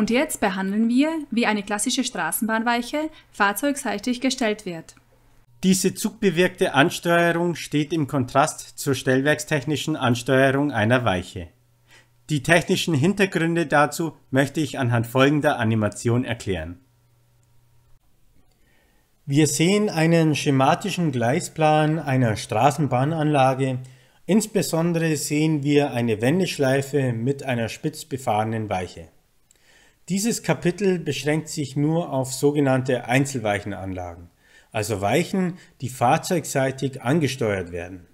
Und jetzt behandeln wir, wie eine klassische Straßenbahnweiche fahrzeugseitig gestellt wird. Diese zugbewirkte Ansteuerung steht im Kontrast zur stellwerkstechnischen Ansteuerung einer Weiche. Die technischen Hintergründe dazu möchte ich anhand folgender Animation erklären. Wir sehen einen schematischen Gleisplan einer Straßenbahnanlage. Insbesondere sehen wir eine Wendeschleife mit einer spitz befahrenen Weiche. Dieses Kapitel beschränkt sich nur auf sogenannte Einzelweichenanlagen, also Weichen, die fahrzeugseitig angesteuert werden.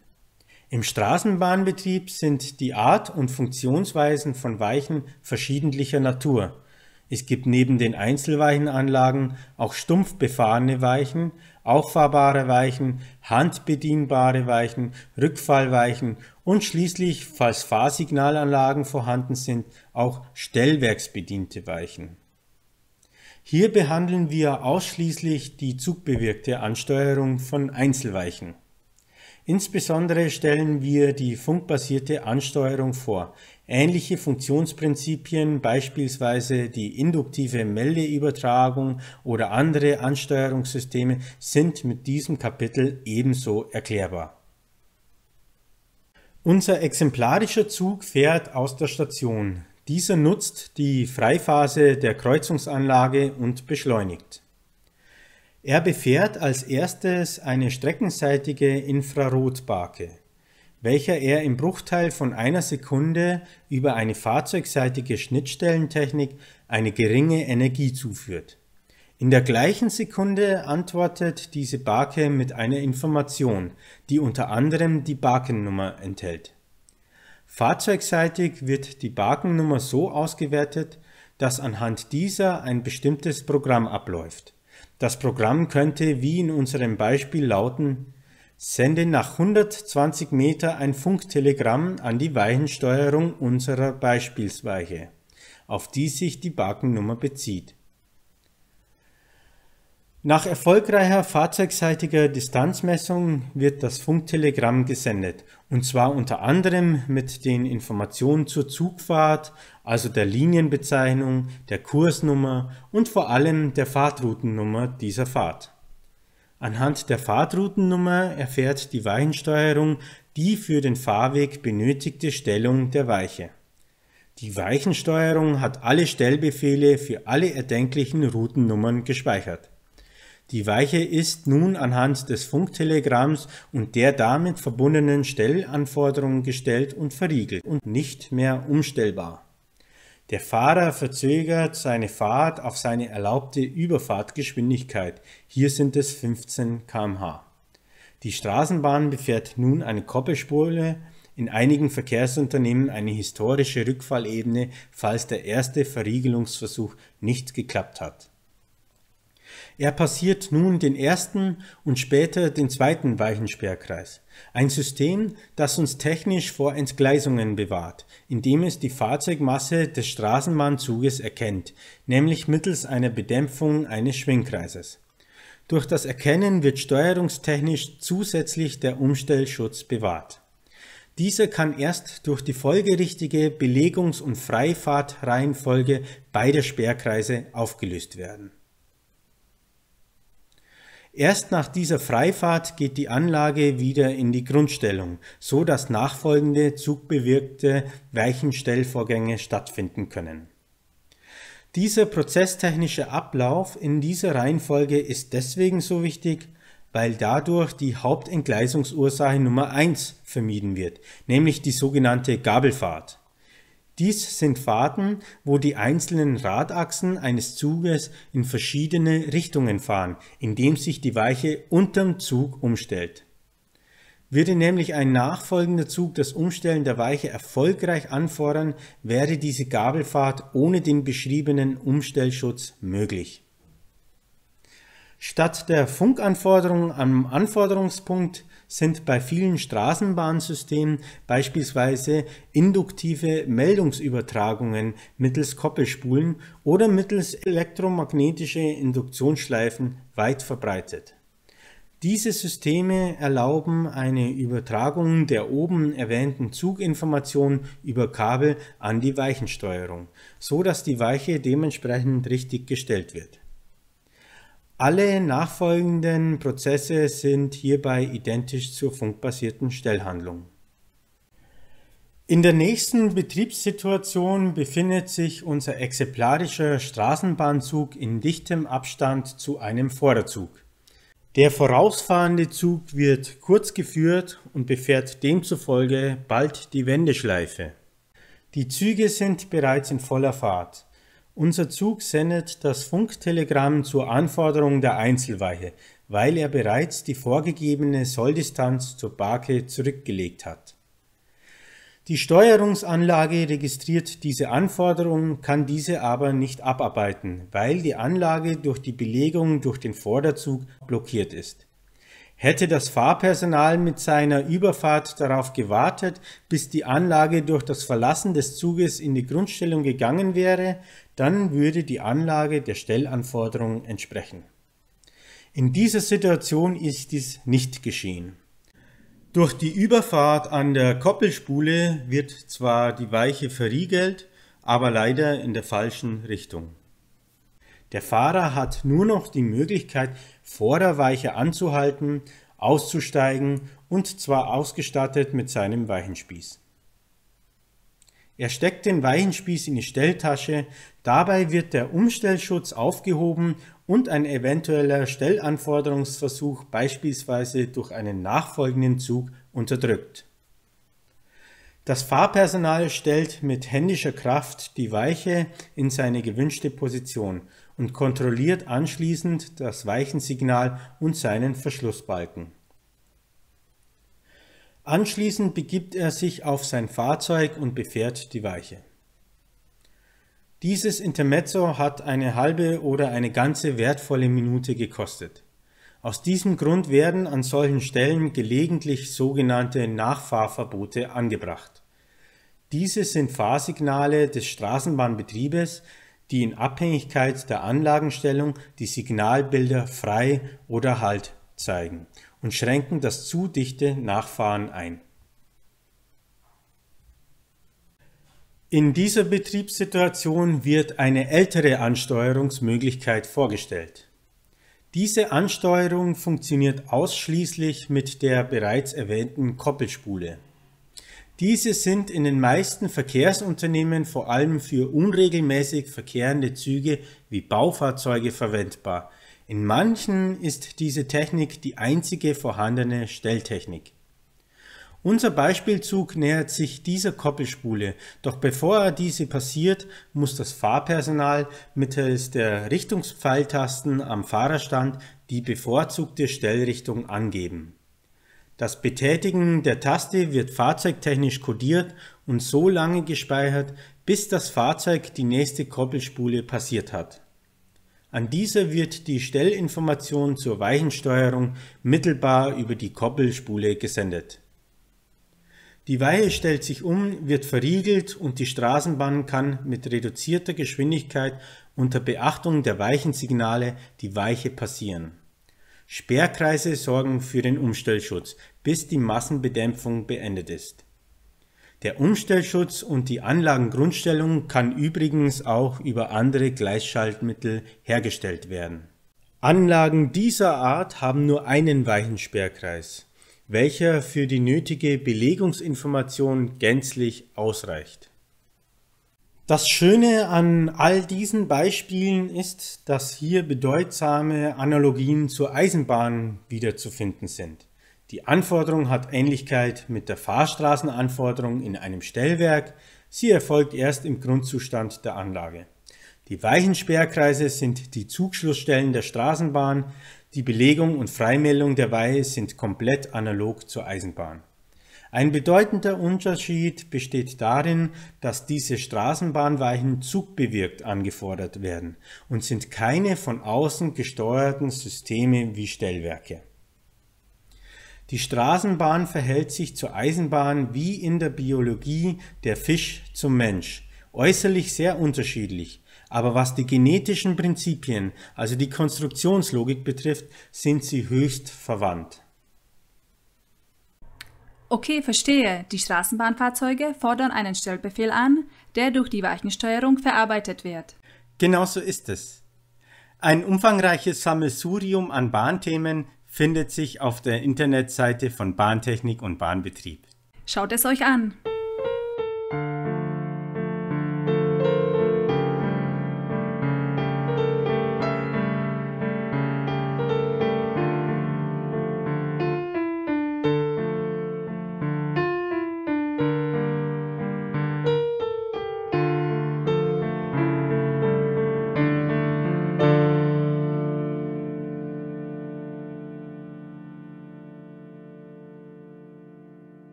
Im Straßenbahnbetrieb sind die Art und Funktionsweisen von Weichen verschiedentlicher Natur es gibt neben den Einzelweichenanlagen auch stumpf befahrene Weichen, auffahrbare Weichen, handbedienbare Weichen, Rückfallweichen und schließlich, falls Fahrsignalanlagen vorhanden sind, auch stellwerksbediente Weichen. Hier behandeln wir ausschließlich die zugbewirkte Ansteuerung von Einzelweichen. Insbesondere stellen wir die funkbasierte Ansteuerung vor, Ähnliche Funktionsprinzipien, beispielsweise die induktive Meldeübertragung oder andere Ansteuerungssysteme, sind mit diesem Kapitel ebenso erklärbar. Unser exemplarischer Zug fährt aus der Station. Dieser nutzt die Freiphase der Kreuzungsanlage und beschleunigt. Er befährt als erstes eine streckenseitige Infrarotbarke welcher er im Bruchteil von einer Sekunde über eine fahrzeugseitige Schnittstellentechnik eine geringe Energie zuführt. In der gleichen Sekunde antwortet diese Barke mit einer Information, die unter anderem die Barkennummer enthält. Fahrzeugseitig wird die Barkennummer so ausgewertet, dass anhand dieser ein bestimmtes Programm abläuft. Das Programm könnte wie in unserem Beispiel lauten Sende nach 120 Meter ein Funktelegramm an die Weichensteuerung unserer Beispielsweiche, auf die sich die Bakennummer bezieht. Nach erfolgreicher fahrzeugseitiger Distanzmessung wird das Funktelegramm gesendet, und zwar unter anderem mit den Informationen zur Zugfahrt, also der Linienbezeichnung, der Kursnummer und vor allem der Fahrtroutennummer dieser Fahrt. Anhand der Fahrtroutennummer erfährt die Weichensteuerung die für den Fahrweg benötigte Stellung der Weiche. Die Weichensteuerung hat alle Stellbefehle für alle erdenklichen Routennummern gespeichert. Die Weiche ist nun anhand des Funktelegramms und der damit verbundenen Stellanforderungen gestellt und verriegelt und nicht mehr umstellbar. Der Fahrer verzögert seine Fahrt auf seine erlaubte Überfahrtgeschwindigkeit. Hier sind es 15 km/h. Die Straßenbahn befährt nun eine Koppelspule, in einigen Verkehrsunternehmen eine historische Rückfallebene, falls der erste Verriegelungsversuch nicht geklappt hat. Er passiert nun den ersten und später den zweiten Weichensperrkreis. Ein System, das uns technisch vor Entgleisungen bewahrt, indem es die Fahrzeugmasse des Straßenbahnzuges erkennt, nämlich mittels einer Bedämpfung eines Schwingkreises. Durch das Erkennen wird steuerungstechnisch zusätzlich der Umstellschutz bewahrt. Dieser kann erst durch die folgerichtige Belegungs- und Freifahrtreihenfolge beider Sperrkreise aufgelöst werden. Erst nach dieser Freifahrt geht die Anlage wieder in die Grundstellung, so dass nachfolgende zugbewirkte Weichenstellvorgänge stattfinden können. Dieser prozesstechnische Ablauf in dieser Reihenfolge ist deswegen so wichtig, weil dadurch die Hauptentgleisungsursache Nummer 1 vermieden wird, nämlich die sogenannte Gabelfahrt. Dies sind Fahrten, wo die einzelnen Radachsen eines Zuges in verschiedene Richtungen fahren, indem sich die Weiche unterm Zug umstellt. Würde nämlich ein nachfolgender Zug das Umstellen der Weiche erfolgreich anfordern, wäre diese Gabelfahrt ohne den beschriebenen Umstellschutz möglich. Statt der Funkanforderungen am Anforderungspunkt sind bei vielen Straßenbahnsystemen beispielsweise induktive Meldungsübertragungen mittels Koppelspulen oder mittels elektromagnetische Induktionsschleifen weit verbreitet. Diese Systeme erlauben eine Übertragung der oben erwähnten Zuginformationen über Kabel an die Weichensteuerung, so dass die Weiche dementsprechend richtig gestellt wird. Alle nachfolgenden Prozesse sind hierbei identisch zur funkbasierten Stellhandlung. In der nächsten Betriebssituation befindet sich unser exemplarischer Straßenbahnzug in dichtem Abstand zu einem Vorderzug. Der vorausfahrende Zug wird kurz geführt und befährt demzufolge bald die Wendeschleife. Die Züge sind bereits in voller Fahrt. Unser Zug sendet das Funktelegramm zur Anforderung der Einzelweiche, weil er bereits die vorgegebene Solldistanz zur Barke zurückgelegt hat. Die Steuerungsanlage registriert diese Anforderung, kann diese aber nicht abarbeiten, weil die Anlage durch die Belegung durch den Vorderzug blockiert ist. Hätte das Fahrpersonal mit seiner Überfahrt darauf gewartet, bis die Anlage durch das Verlassen des Zuges in die Grundstellung gegangen wäre, dann würde die Anlage der Stellanforderungen entsprechen. In dieser Situation ist dies nicht geschehen. Durch die Überfahrt an der Koppelspule wird zwar die Weiche verriegelt, aber leider in der falschen Richtung. Der Fahrer hat nur noch die Möglichkeit, vor der Weiche anzuhalten, auszusteigen und zwar ausgestattet mit seinem Weichenspieß. Er steckt den Weichenspieß in die Stelltasche, dabei wird der Umstellschutz aufgehoben und ein eventueller Stellanforderungsversuch beispielsweise durch einen nachfolgenden Zug unterdrückt. Das Fahrpersonal stellt mit händischer Kraft die Weiche in seine gewünschte Position und kontrolliert anschließend das Weichensignal und seinen Verschlussbalken. Anschließend begibt er sich auf sein Fahrzeug und befährt die Weiche. Dieses Intermezzo hat eine halbe oder eine ganze wertvolle Minute gekostet. Aus diesem Grund werden an solchen Stellen gelegentlich sogenannte Nachfahrverbote angebracht. Diese sind Fahrsignale des Straßenbahnbetriebes, die in Abhängigkeit der Anlagenstellung die Signalbilder frei oder halt zeigen und schränken das zu dichte Nachfahren ein. In dieser Betriebssituation wird eine ältere Ansteuerungsmöglichkeit vorgestellt. Diese Ansteuerung funktioniert ausschließlich mit der bereits erwähnten Koppelspule. Diese sind in den meisten Verkehrsunternehmen vor allem für unregelmäßig verkehrende Züge wie Baufahrzeuge verwendbar – in manchen ist diese Technik die einzige vorhandene Stelltechnik. Unser Beispielzug nähert sich dieser Koppelspule, doch bevor er diese passiert, muss das Fahrpersonal mittels der Richtungspfeiltasten am Fahrerstand die bevorzugte Stellrichtung angeben. Das Betätigen der Taste wird fahrzeugtechnisch kodiert und so lange gespeichert, bis das Fahrzeug die nächste Koppelspule passiert hat. An dieser wird die Stellinformation zur Weichensteuerung mittelbar über die Koppelspule gesendet. Die Weiche stellt sich um, wird verriegelt und die Straßenbahn kann mit reduzierter Geschwindigkeit unter Beachtung der Weichensignale die Weiche passieren. Sperrkreise sorgen für den Umstellschutz, bis die Massenbedämpfung beendet ist. Der Umstellschutz und die Anlagengrundstellung kann übrigens auch über andere Gleisschaltmittel hergestellt werden. Anlagen dieser Art haben nur einen Weichensperrkreis, welcher für die nötige Belegungsinformation gänzlich ausreicht. Das Schöne an all diesen Beispielen ist, dass hier bedeutsame Analogien zur Eisenbahn wiederzufinden sind. Die Anforderung hat Ähnlichkeit mit der Fahrstraßenanforderung in einem Stellwerk. Sie erfolgt erst im Grundzustand der Anlage. Die Weichensperrkreise sind die Zugschlussstellen der Straßenbahn. Die Belegung und Freimeldung der Weihe sind komplett analog zur Eisenbahn. Ein bedeutender Unterschied besteht darin, dass diese Straßenbahnweichen zugbewirkt angefordert werden und sind keine von außen gesteuerten Systeme wie Stellwerke. Die Straßenbahn verhält sich zur Eisenbahn wie in der Biologie der Fisch zum Mensch. Äußerlich sehr unterschiedlich. Aber was die genetischen Prinzipien, also die Konstruktionslogik betrifft, sind sie höchst verwandt. Okay, verstehe. Die Straßenbahnfahrzeuge fordern einen Stellbefehl an, der durch die Weichensteuerung verarbeitet wird. Genauso ist es. Ein umfangreiches Sammelsurium an Bahnthemen findet sich auf der Internetseite von Bahntechnik und Bahnbetrieb. Schaut es euch an!